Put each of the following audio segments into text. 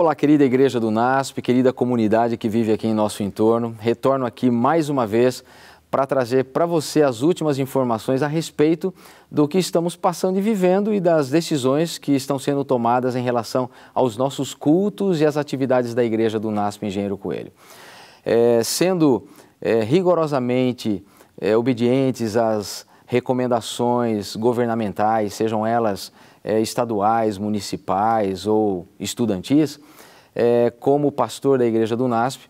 Olá, querida igreja do NASP, querida comunidade que vive aqui em nosso entorno. Retorno aqui mais uma vez para trazer para você as últimas informações a respeito do que estamos passando e vivendo e das decisões que estão sendo tomadas em relação aos nossos cultos e às atividades da igreja do NASP Engenheiro Coelho. É, sendo é, rigorosamente é, obedientes às recomendações governamentais, sejam elas é, estaduais, municipais ou estudantis, é, como pastor da Igreja do NASP.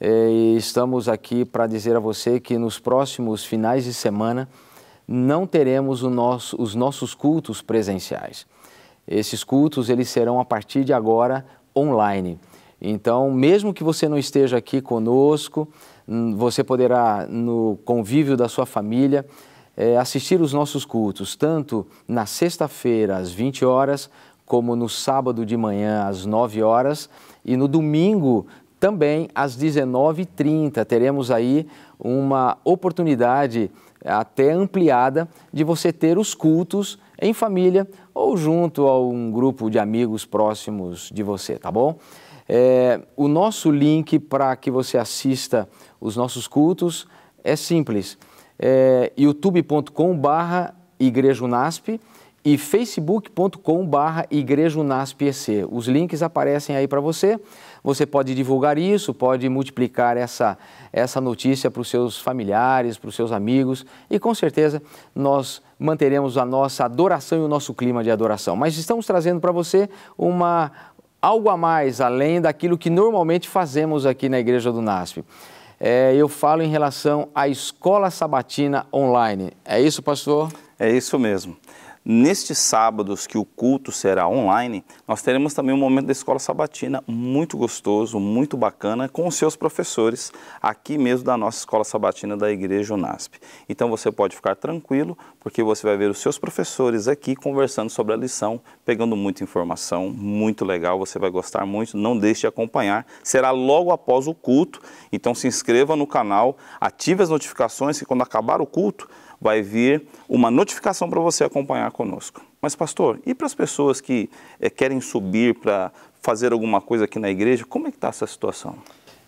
Eh, estamos aqui para dizer a você que nos próximos finais de semana não teremos nosso, os nossos cultos presenciais. Esses cultos eles serão a partir de agora online. Então, mesmo que você não esteja aqui conosco, hum, você poderá, no convívio da sua família, é, assistir os nossos cultos, tanto na sexta-feira, às 20 horas, como no sábado de manhã, às 9 horas, e no domingo, também às 19h30. Teremos aí uma oportunidade até ampliada de você ter os cultos em família ou junto a um grupo de amigos próximos de você, tá bom? É, o nosso link para que você assista os nossos cultos é simples é, youtube.com.br igrejunasp e facebook.com.br igrejunaspec. Os links aparecem aí para você. Você pode divulgar isso, pode multiplicar essa, essa notícia para os seus familiares, para os seus amigos e com certeza nós manteremos a nossa adoração e o nosso clima de adoração. Mas estamos trazendo para você uma algo a mais além daquilo que normalmente fazemos aqui na Igreja do NASP é, eu falo em relação à escola sabatina online. É isso, pastor? É isso mesmo. Nestes sábados, que o culto será online, nós teremos também um momento da escola sabatina muito gostoso, muito bacana, com os seus professores, aqui mesmo da nossa escola sabatina da Igreja Unasp. Então você pode ficar tranquilo, porque você vai ver os seus professores aqui conversando sobre a lição, pegando muita informação, muito legal, você vai gostar muito. Não deixe de acompanhar, será logo após o culto. Então se inscreva no canal, ative as notificações, que quando acabar o culto, vai vir uma notificação para você acompanhar conosco. Mas, pastor, e para as pessoas que é, querem subir para fazer alguma coisa aqui na igreja, como é que está essa situação?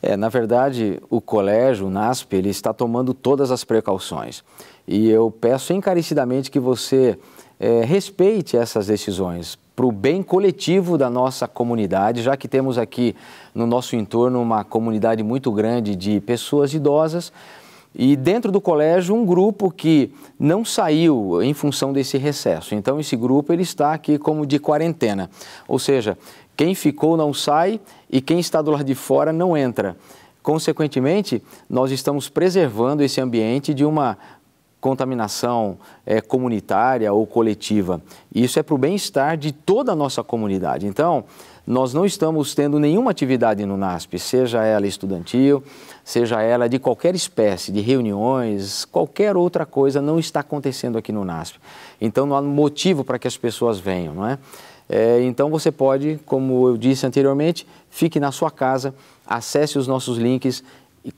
É, na verdade, o colégio, o NASP, ele está tomando todas as precauções. E eu peço encarecidamente que você é, respeite essas decisões para o bem coletivo da nossa comunidade, já que temos aqui no nosso entorno uma comunidade muito grande de pessoas idosas e dentro do colégio, um grupo que não saiu em função desse recesso. Então, esse grupo ele está aqui como de quarentena. Ou seja, quem ficou não sai e quem está do lado de fora não entra. Consequentemente, nós estamos preservando esse ambiente de uma contaminação é, comunitária ou coletiva. Isso é para o bem-estar de toda a nossa comunidade. Então, nós não estamos tendo nenhuma atividade no NASP, seja ela estudantil, seja ela de qualquer espécie, de reuniões, qualquer outra coisa não está acontecendo aqui no NASP. Então não há motivo para que as pessoas venham, não é? é? Então você pode, como eu disse anteriormente, fique na sua casa, acesse os nossos links,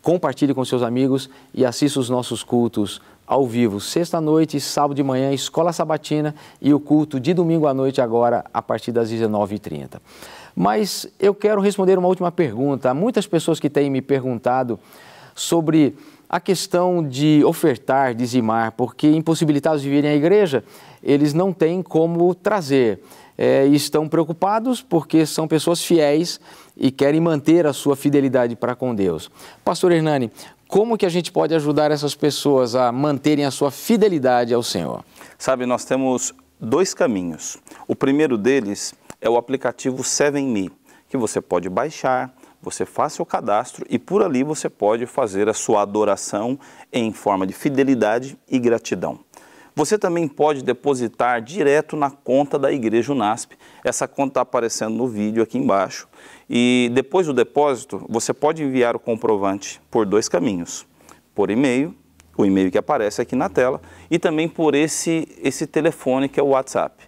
compartilhe com seus amigos e assista os nossos cultos ao vivo, sexta-noite e sábado de manhã, escola sabatina e o culto de domingo à noite, agora a partir das 19h30. Mas eu quero responder uma última pergunta. Há muitas pessoas que têm me perguntado sobre a questão de ofertar, dizimar, porque impossibilitados de virem à igreja, eles não têm como trazer. É, estão preocupados porque são pessoas fiéis e querem manter a sua fidelidade para com Deus. Pastor Hernani, como que a gente pode ajudar essas pessoas a manterem a sua fidelidade ao Senhor? Sabe, nós temos dois caminhos. O primeiro deles é o aplicativo 7Me, que você pode baixar, você faça o cadastro e por ali você pode fazer a sua adoração em forma de fidelidade e gratidão. Você também pode depositar direto na conta da Igreja Unasp. Essa conta está aparecendo no vídeo aqui embaixo. E depois do depósito, você pode enviar o comprovante por dois caminhos. Por e-mail, o e-mail que aparece aqui na tela, e também por esse, esse telefone que é o WhatsApp.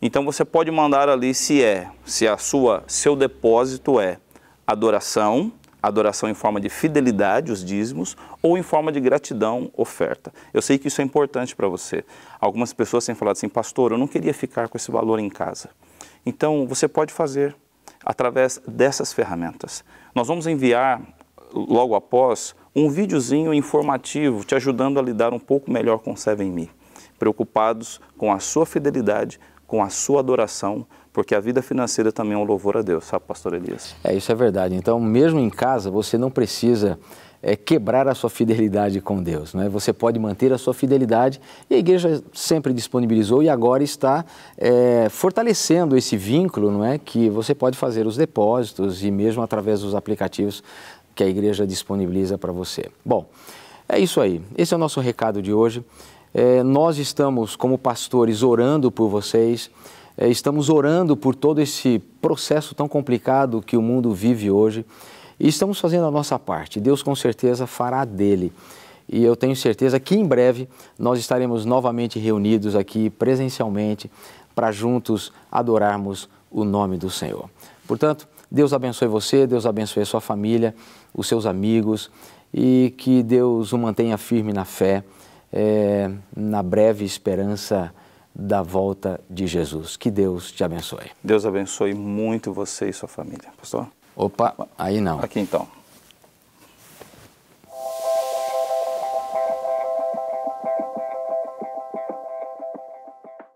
Então você pode mandar ali se é, se a sua, seu depósito é adoração, adoração em forma de fidelidade, os dízimos, ou em forma de gratidão, oferta. Eu sei que isso é importante para você. Algumas pessoas têm falado assim, pastor, eu não queria ficar com esse valor em casa. Então, você pode fazer através dessas ferramentas. Nós vamos enviar logo após um videozinho informativo te ajudando a lidar um pouco melhor com o Seven me preocupados com a sua fidelidade com a sua adoração, porque a vida financeira também é um louvor a Deus, sabe, pastor Elias? É, isso é verdade. Então, mesmo em casa, você não precisa é, quebrar a sua fidelidade com Deus. Né? Você pode manter a sua fidelidade e a igreja sempre disponibilizou e agora está é, fortalecendo esse vínculo, não é? Que você pode fazer os depósitos e mesmo através dos aplicativos que a igreja disponibiliza para você. Bom, é isso aí. Esse é o nosso recado de hoje. É, nós estamos, como pastores, orando por vocês, é, estamos orando por todo esse processo tão complicado que o mundo vive hoje e estamos fazendo a nossa parte. Deus, com certeza, fará dele. E eu tenho certeza que em breve nós estaremos novamente reunidos aqui presencialmente para juntos adorarmos o nome do Senhor. Portanto, Deus abençoe você, Deus abençoe a sua família, os seus amigos e que Deus o mantenha firme na fé é, na breve esperança da volta de Jesus. Que Deus te abençoe. Deus abençoe muito você e sua família, pastor. Opa, aí não. Aqui então.